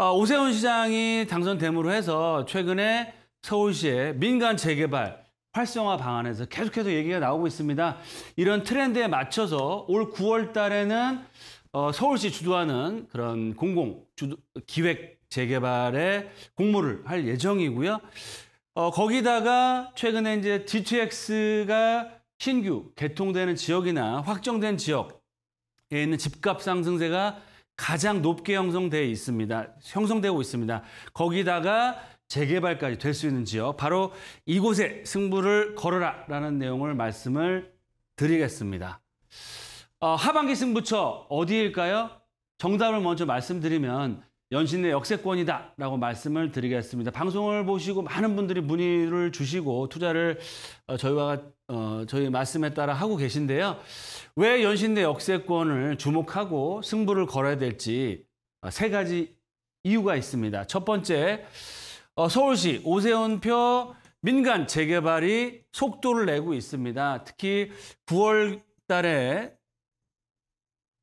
어, 오세훈 시장이 당선됨으로 해서 최근에 서울시의 민간 재개발 활성화 방안에서 계속해서 얘기가 나오고 있습니다. 이런 트렌드에 맞춰서 올 9월 달에는 어, 서울시 주도하는 그런 공공 주도, 기획 재개발에 공모를 할 예정이고요. 어, 거기다가 최근에 이제 GTX가 신규 개통되는 지역이나 확정된 지역에 있는 집값 상승세가 가장 높게 형성되어 있습니다. 형성되고 있습니다. 거기다가 재개발까지 될 수 있는 지요 바로 이곳에 승부를 걸어라라는 내용을 말씀을 드리겠습니다. 어, 하반기 승부처 어디일까요? 정답을 먼저 말씀드리면 연신내 역세권이다라고 말씀을 드리겠습니다. 방송을 보시고 많은 분들이 문의를 주시고 투자를 어, 저희와 어, 저희 말씀에 따라 하고 계신데요. 왜 연신내 역세권을 주목하고 승부를 걸어야 될지 어, 세 가지 이유가 있습니다. 첫 번째, 어, 서울시 오세훈표 민간 재개발이 속도를 내고 있습니다. 특히 9월 달에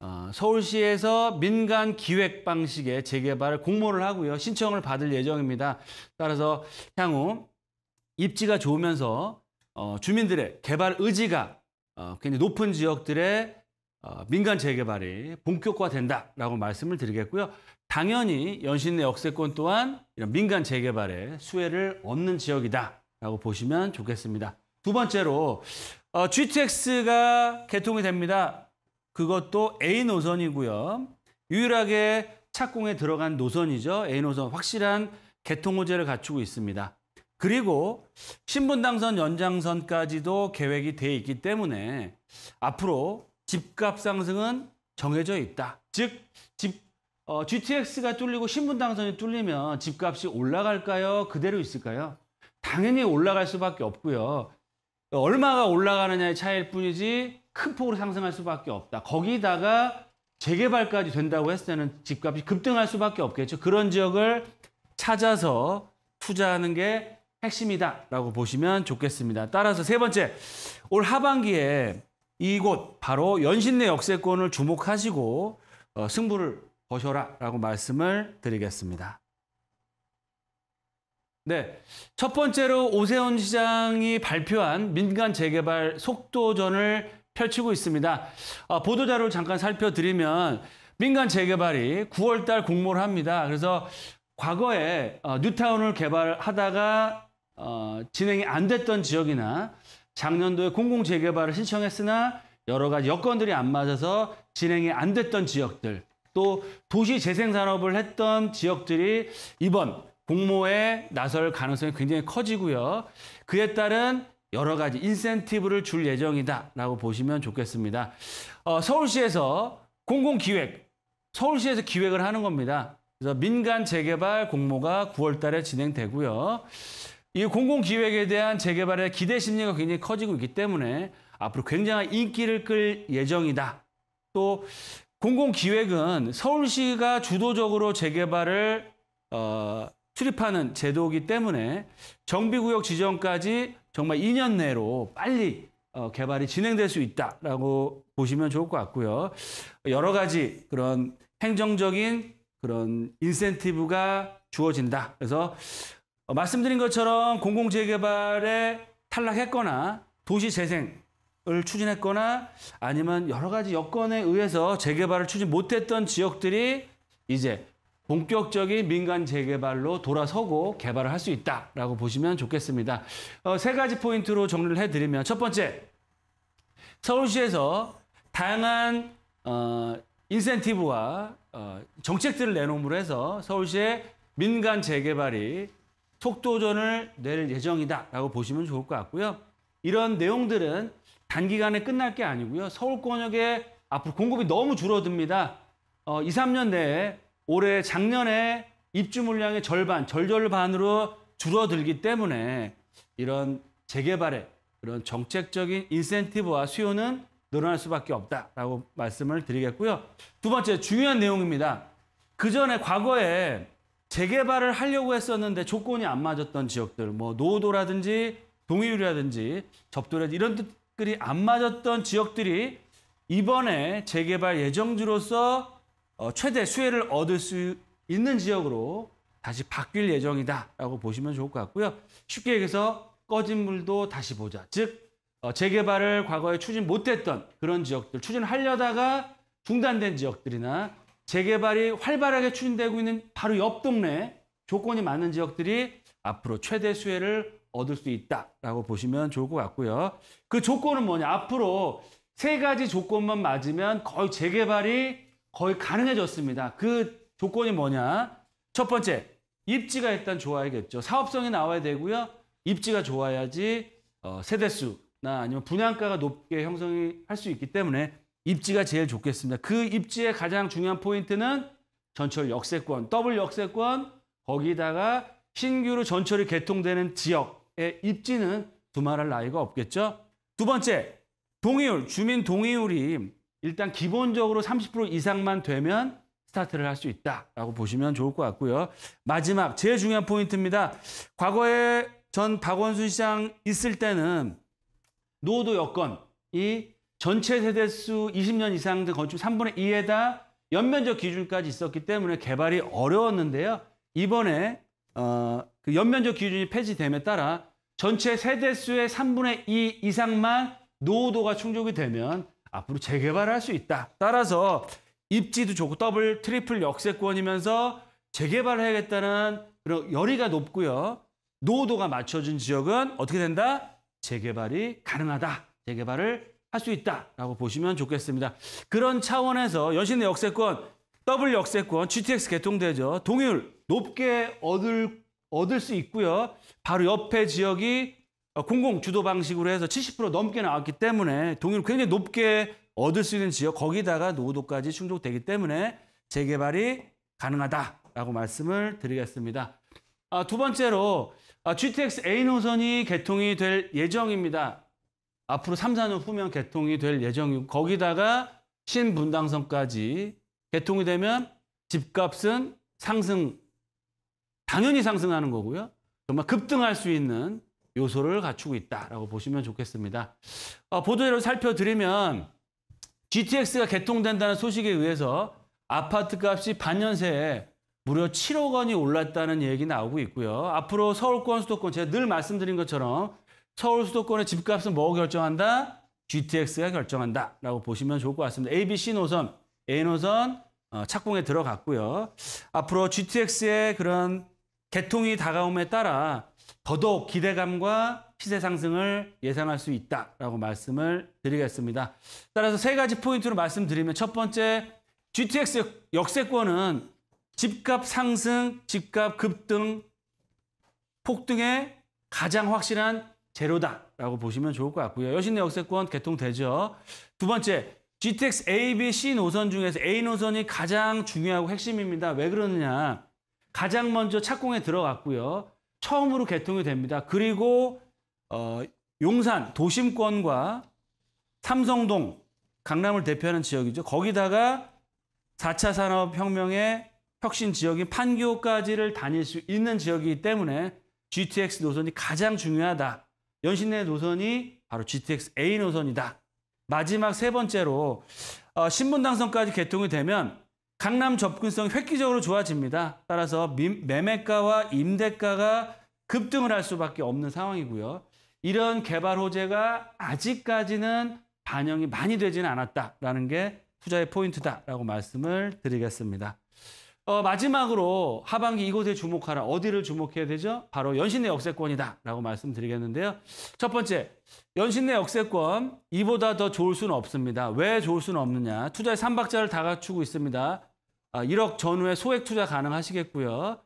어, 서울시에서 민간 기획 방식의 재개발을 공모를 하고요. 신청을 받을 예정입니다. 따라서 향후 입지가 좋으면서 어, 주민들의 개발 의지가 어, 굉장히 높은 지역들의 민간 재개발이 본격화된다라고 말씀을 드리겠고요. 당연히 연신내 역세권 또한 이런 민간 재개발의 수혜를 얻는 지역이다라고 보시면 좋겠습니다. 두 번째로 GTX가 개통이 됩니다. 그것도 A 노선이고요. 유일하게 착공에 들어간 노선이죠. A 노선 확실한 개통 호재를 갖추고 있습니다. 그리고 신분 당선 연장선까지도 계획이 돼 있기 때문에 앞으로 집값 상승은 정해져 있다. 즉 집, 어, GTX가 뚫리고 신분 당선이 뚫리면 집값이 올라갈까요? 그대로 있을까요? 당연히 올라갈 수밖에 없고요. 얼마가 올라가느냐의 차이일 뿐이지 큰 폭으로 상승할 수밖에 없다. 거기다가 재개발까지 된다고 했을 때는 집값이 급등할 수밖에 없겠죠. 그런 지역을 찾아서 투자하는 게 핵심이다라고 보시면 좋겠습니다. 따라서 세 번째, 올 하반기에 이곳 바로 연신내 역세권을 주목하시고 어, 승부를 보셔라라고 말씀을 드리겠습니다. 네, 첫 번째로 오세훈 시장이 발표한 민간 재개발 속도전을 펼치고 있습니다. 어, 보도자료를 잠깐 살펴드리면 민간 재개발이 9월 달 공모를 합니다. 그래서 과거에 어, 뉴타운을 개발하다가 어, 진행이 안 됐던 지역이나 작년도에 공공재개발을 신청했으나 여러 가지 여건들이 안 맞아서 진행이 안 됐던 지역들 또 도시재생산업을 했던 지역들이 이번 공모에 나설 가능성이 굉장히 커지고요. 그에 따른 여러 가지 인센티브를 줄 예정이다라고 보시면 좋겠습니다. 어, 서울시에서 공공기획, 서울시에서 기획을 하는 겁니다. 그래서 민간 재개발 공모가 9월 달에 진행되고요. 이 공공기획에 대한 재개발의 기대 심리가 굉장히 커지고 있기 때문에 앞으로 굉장한 인기를 끌 예정이다. 또 공공기획은 서울시가 주도적으로 재개발을 어, 출입하는 제도이기 때문에 정비구역 지정까지 정말 2년 내로 빨리 어, 개발이 진행될 수 있다라고 보시면 좋을 것 같고요. 여러 가지 그런 행정적인 그런 인센티브가 주어진다. 그래서 어, 말씀드린 것처럼 공공재개발에 탈락했거나 도시 재생을 추진했거나 아니면 여러 가지 여건에 의해서 재개발을 추진 못했던 지역들이 이제 본격적인 민간 재개발로 돌아서고 개발을 할 수 있다라고 보시면 좋겠습니다. 어, 세 가지 포인트로 정리를 해드리면 첫 번째, 서울시에서 다양한 어, 인센티브와 어, 정책들을 내놓음으로 해서 서울시의 민간 재개발이 속도전을 낼 예정이다라고 보시면 좋을 것 같고요. 이런 내용들은 단기간에 끝날 게 아니고요. 서울 권역에 앞으로 공급이 너무 줄어듭니다. 어, 2, 3년 내에 올해 작년에 입주 물량의 절반, 절절반으로 줄어들기 때문에 이런 재개발에 그런 정책적인 인센티브와 수요는 늘어날 수밖에 없다라고 말씀을 드리겠고요. 두 번째 중요한 내용입니다. 그 전에 과거에 재개발을 하려고 했었는데 조건이 안 맞았던 지역들, 뭐 노도라든지 동의율이라든지 접도라든지 이런 뜻들이 안 맞았던 지역들이 이번에 재개발 예정지로서 어, 최대 수혜를 얻을 수 있는 지역으로 다시 바뀔 예정이다라고 보시면 좋을 것 같고요. 쉽게 얘기해서 꺼진 물도 다시 보자. 즉 어, 재개발을 과거에 추진 못했던 그런 지역들 추진하려다가 중단된 지역들이나 재개발이 활발하게 추진되고 있는 바로 옆 동네 조건이 맞는 지역들이 앞으로 최대 수혜를 얻을 수 있다라고 보시면 좋을 것 같고요. 그 조건은 뭐냐? 앞으로 세 가지 조건만 맞으면 거의 재개발이 거의 가능해졌습니다. 그 조건이 뭐냐? 첫 번째, 입지가 일단 좋아야겠죠. 사업성이 나와야 되고요. 입지가 좋아야지 어, 세대수나 아니면 분양가가 높게 형성이 할 수 있기 때문에 입지가 제일 좋겠습니다. 그 입지의 가장 중요한 포인트는 전철 역세권, 더블 역세권, 거기다가 신규로 전철이 개통되는 지역의 입지는 두말할 나위가 없겠죠. 두 번째, 동의율, 주민 동의율이 일단 기본적으로 30% 이상만 되면 스타트를 할 수 있다라고 보시면 좋을 것 같고요. 마지막 제일 중요한 포인트입니다. 과거에 전 박원순 시장 있을 때는 노도 후 여건이 전체 세대 수 20년 이상 된 건축 3분의 2에다 연면적 기준까지 있었기 때문에 개발이 어려웠는데요. 이번에 어, 그 연면적 기준이 폐지됨에 따라 전체 세대 수의 3분의 2 이상만 노후도가 충족이 되면 앞으로 재개발할 수 있다. 따라서 입지도 좋고 더블, 트리플 역세권이면서 재개발해야겠다는 그런 열의가 높고요. 노후도가 맞춰진 지역은 어떻게 된다? 재개발이 가능하다. 재개발을 할 수 있다라고 보시면 좋겠습니다. 그런 차원에서 여신의 역세권, 더블 역세권, GTX 개통되죠. 동율 높게 얻을 얻을 수 있고요. 바로 옆에 지역이 어, 공공 주도 방식으로 해서 70% 넘게 나왔기 때문에 동의를 굉장히 높게 얻을 수 있는 지역 거기다가 노도까지 후 충족되기 때문에 재개발이 가능하다라고 말씀을 드리겠습니다. 아, 두 번째로 아, GTX A 노선이 개통이 될 예정입니다. 앞으로 3, 4년 후면 개통이 될 예정이고 거기다가 신분당선까지 개통이 되면 집값은 상승 당연히 상승하는 거고요. 정말 급등할 수 있는 요소를 갖추고 있다라고 보시면 좋겠습니다. 어, 보도대로 살펴드리면 GTX가 개통된다는 소식에 의해서 아파트값이 반년 새에 무려 7억 원이 올랐다는 얘기 나오고 있고요. 앞으로 서울권 수도권 제가 늘 말씀드린 것처럼 서울 수도권의 집값은 뭐 결정한다? GTX가 결정한다라고 보시면 좋을 것 같습니다. ABC 노선, A 노선 어, 착공에 들어갔고요. 앞으로 GTX의 그런 개통이 다가옴에 따라 더더욱 기대감과 시세 상승을 예상할 수 있다라고 말씀을 드리겠습니다. 따라서 세 가지 포인트로 말씀드리면 첫 번째 GTX 역세권은 집값 상승, 집값 급등, 폭등의 가장 확실한 제로다라고 보시면 좋을 것 같고요. 여신내 역세권 개통되죠. 두 번째, GTX A, B, C 노선 중에서 A 노선이 가장 중요하고 핵심입니다. 왜 그러느냐. 가장 먼저 착공에 들어갔고요. 처음으로 개통이 됩니다. 그리고 어, 용산 도심권과 삼성동 강남을 대표하는 지역이죠. 거기다가 4차 산업혁명의 혁신 지역인 판교까지를 다닐 수 있는 지역이기 때문에 GTX 노선이 가장 중요하다. 연신내 노선이 바로 GTX A 노선이다. 마지막 세 번째로 어, 신분 당선까지 개통이 되면 강남 접근성이 획기적으로 좋아집니다. 따라서 매매가와 임대가가 급등을 할 수밖에 없는 상황이고요. 이런 개발 호재가 아직까지는 반영이 많이 되지는 않았다라는 게 투자의 포인트다라고 말씀을 드리겠습니다. 어, 마지막으로 하반기 이곳에 주목하라. 어디를 주목해야 되죠? 바로 연신내 역세권이다. 라고 말씀드리겠는데요. 첫 번째, 연신내 역세권 이보다 더 좋을 수는 없습니다. 왜 좋을 수는 없느냐. 투자의 3박자를 다 갖추고 있습니다. 어, 아, 1억 전후에 소액 투자 가능하시겠고요.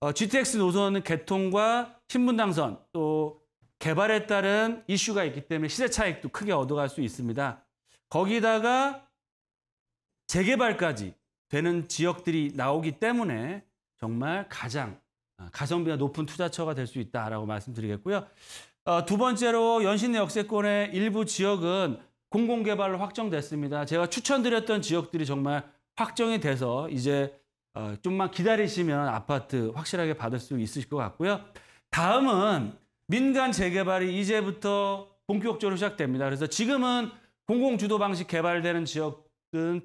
어, GTX 노선 은 개통과 신분당선 또 개발에 따른 이슈가 있기 때문에 시세 차익도 크게 얻어갈 수 있습니다. 거기다가 재개발까지 되는 지역들이 나오기 때문에 정말 가장 아, 가성비가 높은 투자처가 될 수 있다라고 말씀드리겠고요. 어, 두 번째로 연신내 역세권의 일부 지역은 공공개발로 확정됐습니다. 제가 추천드렸던 지역들이 정말 확정이 돼서 이제 어, 좀만 기다리시면 아파트 확실하게 받을 수 있으실 것 같고요. 다음은 민간 재개발이 이제부터 본격적으로 시작됩니다. 그래서 지금은 공공주도 방식 개발되는 지역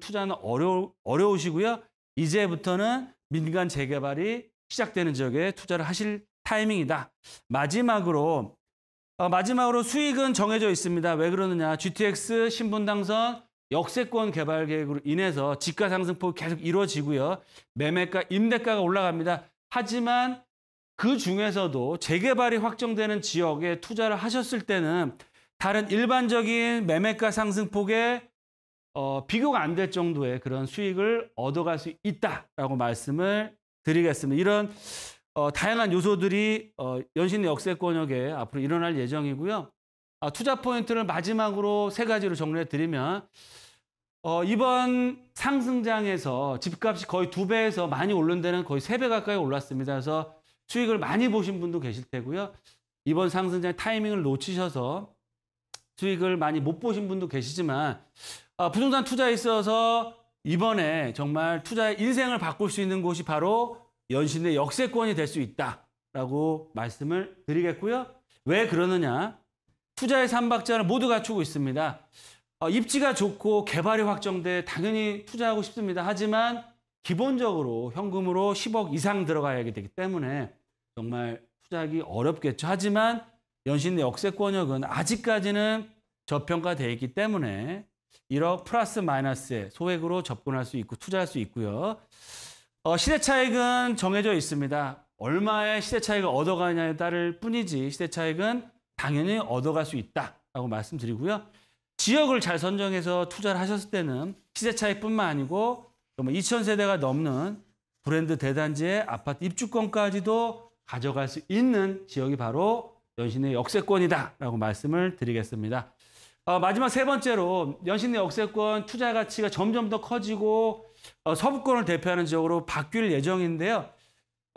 투자는 어려, 어려우시고요. 이제부터는 민간 재개발이 시작되는 지역에 투자를 하실 타이밍이다. 마지막으로 어, 마지막으로 수익은 정해져 있습니다. 왜 그러느냐. GTX 신분 당선 역세권 개발 계획으로 인해서 지가 상승폭이 계속 이루어지고요. 매매가, 임대가가 올라갑니다. 하지만 그 중에서도 재개발이 확정되는 지역에 투자를 하셨을 때는 다른 일반적인 매매가 상승폭에 어, 비교가 안 될 정도의 그런 수익을 얻어갈 수 있다라고 말씀을 드리겠습니다. 이런 어, 다양한 요소들이 어, 연신의 역세권역에 앞으로 일어날 예정이고요. 아, 투자 포인트를 마지막으로 세 가지로 정리해 드리면 어, 이번 상승장에서 집값이 거의 두 배에서 많이 오른 데는 거의 세 배 가까이 올랐습니다. 그래서 수익을 많이 보신 분도 계실 테고요. 이번 상승장 타이밍을 놓치셔서 수익을 많이 못 보신 분도 계시지만 어, 부동산 투자에 있어서 이번에 정말 투자의 인생을 바꿀 수 있는 곳이 바로 연신내 역세권이 될 수 있다라고 말씀을 드리겠고요. 왜 그러느냐? 투자의 삼박자를 모두 갖추고 있습니다. 어, 입지가 좋고 개발이 확정돼 당연히 투자하고 싶습니다. 하지만 기본적으로 현금으로 10억 이상 들어가야 되기 때문에 정말 투자하기 어렵겠죠. 하지만 연신내 역세권역은 아직까지는 저평가되어 있기 때문에 1억 플러스 마이너스 소액으로 접근할 수 있고 투자할 수 있고요. 어, 시세차익은 정해져 있습니다. 얼마의 시세차익을 얻어가냐에 따를 뿐이지 시세차익은 당연히 얻어갈 수 있다라고 말씀드리고요. 지역을 잘 선정해서 투자를 하셨을 때는 시세차익뿐만 아니고 2000세대가 넘는 브랜드 대단지의 아파트 입주권까지도 가져갈 수 있는 지역이 바로 연신의 역세권이다라고 말씀을 드리겠습니다. 어, 마지막 세 번째로 연신내 역세권 투자 가치가 점점 더 커지고 어, 서부권을 대표하는 지역으로 바뀔 예정인데요.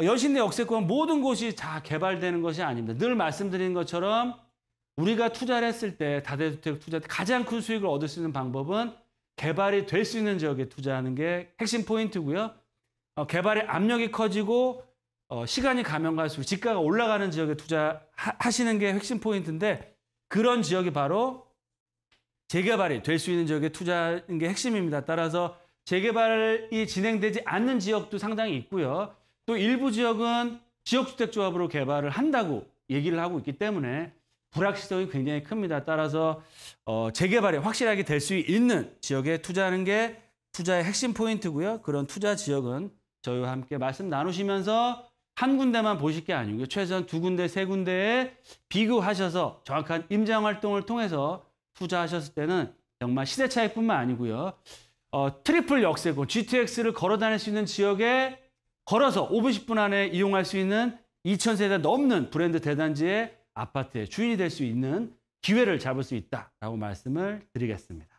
연신내 역세권 모든 곳이 다 개발되는 것이 아닙니다. 늘 말씀드린 것처럼 우리가 투자를 했을 때 다대주택 투자 때 가장 큰 수익을 얻을 수 있는 방법은 개발이 될 수 있는 지역에 투자하는 게 핵심 포인트고요. 어, 개발의 압력이 커지고 어, 시간이 가면 갈수록 집가가 올라가는 지역에 투자하시는 게 핵심 포인트인데 그런 지역이 바로 재개발이 될 수 있는 지역에 투자하는 게 핵심입니다. 따라서 재개발이 진행되지 않는 지역도 상당히 있고요. 또 일부 지역은 지역주택조합으로 개발을 한다고 얘기를 하고 있기 때문에 불확실성이 굉장히 큽니다. 따라서 어, 재개발이 확실하게 될 수 있는 지역에 투자하는 게 투자의 핵심 포인트고요. 그런 투자 지역은 저희와 함께 말씀 나누시면서 한 군데만 보실 게 아니고요. 최소한 두 군데, 세 군데에 비교하셔서 정확한 임장 활동을 통해서 투자하셨을 때는 정말 시대 차익뿐만 아니고요. 어, 트리플 역세권 GTX를 걸어 다닐 수 있는 지역에 걸어서 5분 10분 안에 이용할 수 있는 2,000세대 넘는 브랜드 대단지의 아파트의 주인이 될 수 있는 기회를 잡을 수 있다라고 말씀을 드리겠습니다.